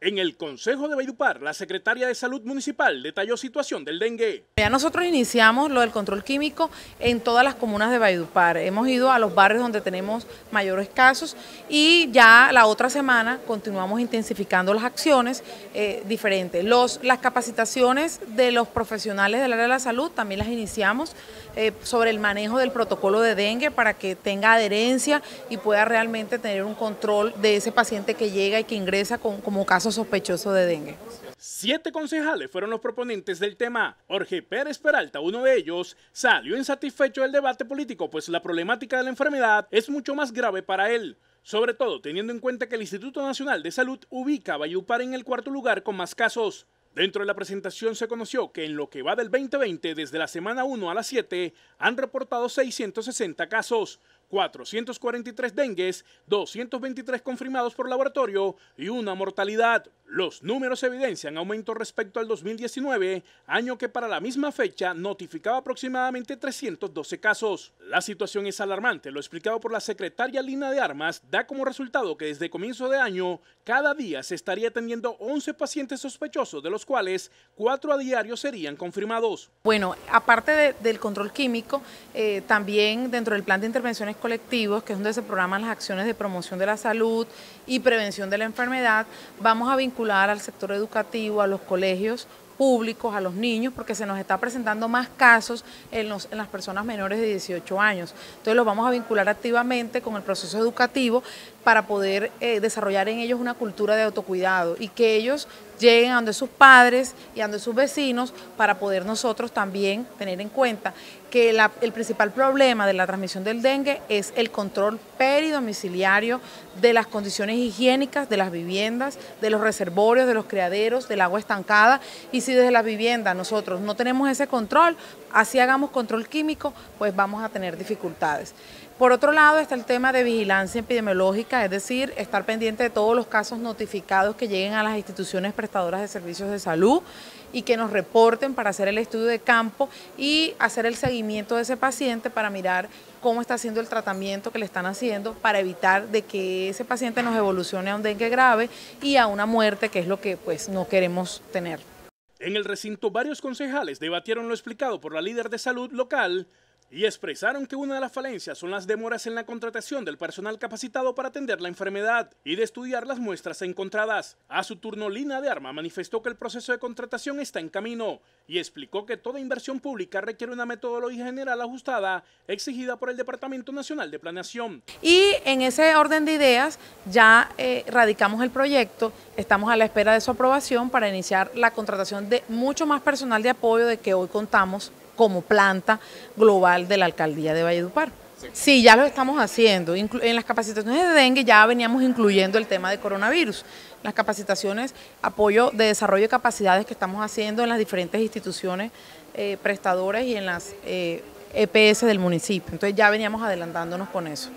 En el Consejo de Baidupar, la secretaria de Salud Municipal detalló situación del dengue. Ya nosotros iniciamos lo del control químico en todas las comunas de Baidupar. Hemos ido a los barrios donde tenemos mayores casos y ya la otra semana continuamos intensificando las acciones eh, diferentes. las capacitaciones de los profesionales del área de la salud también las iniciamos eh, sobre el manejo del protocolo de dengue para que tenga adherencia y pueda realmente tener un control de ese paciente que llega y que ingresa como caso sospechoso de dengue. Siete concejales fueron los proponentes del tema. Jorge Pérez Peralta, uno de ellos, salió insatisfecho del debate político, pues la problemática de la enfermedad es mucho más grave para él. Sobre todo teniendo en cuenta que el Instituto Nacional de Salud ubica a Bayupar en el cuarto lugar con más casos. Dentro de la presentación se conoció que en lo que va del 2020, desde la semana 1 a la 7, han reportado 660 casos, 443 dengues, 223 confirmados por laboratorio y una mortalidad. Los números evidencian aumento respecto al 2019, año que para la misma fecha notificaba aproximadamente 312 casos. La situación es alarmante, lo explicado por la secretaria Lina de Armas da como resultado que desde comienzo de año, cada día se estaría atendiendo 11 pacientes sospechosos, de los cuales 4 a diario serían confirmados. Bueno, aparte del control químico, eh, también dentro del plan de intervenciones colectivos, que es donde se programan las acciones de promoción de la salud y prevención de la enfermedad, vamos a vincular al sector educativo, a los colegios, públicos, a los niños, porque se nos está presentando más casos en, las personas menores de 18 años. Entonces los vamos a vincular activamente con el proceso educativo para poder eh, desarrollar en ellos una cultura de autocuidado y que ellos lleguen a donde sus padres y a donde sus vecinos para poder nosotros también tener en cuenta que el principal problema de la transmisión del dengue es el control peridomiciliario de las condiciones higiénicas de las viviendas, de los reservorios, de los criaderos, del agua estancada y si desde la vivienda nosotros no tenemos ese control, así hagamos control químico, pues vamos a tener dificultades. Por otro lado está el tema de vigilancia epidemiológica, es decir, estar pendiente de todos los casos notificados que lleguen a las instituciones prestadoras de servicios de salud y que nos reporten para hacer el estudio de campo y hacer el seguimiento de ese paciente para mirar cómo está haciendo el tratamiento que le están haciendo para evitar de que ese paciente nos evolucione a un dengue grave y a una muerte, que es lo que pues no queremos tener. En el recinto, varios concejales debatieron lo explicado por la líder de salud local, y expresaron que una de las falencias son las demoras en la contratación del personal capacitado para atender la enfermedad y de estudiar las muestras encontradas. A su turno, Lina de Arma manifestó que el proceso de contratación está en camino y explicó que toda inversión pública requiere una metodología general ajustada exigida por el Departamento Nacional de Planeación. Y en ese orden de ideas ya eh, radicamos el proyecto, estamos a la espera de su aprobación para iniciar la contratación de mucho más personal de apoyo de que hoy contamos como planta global de la alcaldía de Valledupar. Sí, ya lo estamos haciendo. En las capacitaciones de dengue ya veníamos incluyendo el tema de coronavirus. Las capacitaciones, apoyo de desarrollo de capacidades que estamos haciendo en las diferentes instituciones eh, prestadoras y en las EPS eh, e del municipio. Entonces ya veníamos adelantándonos con eso.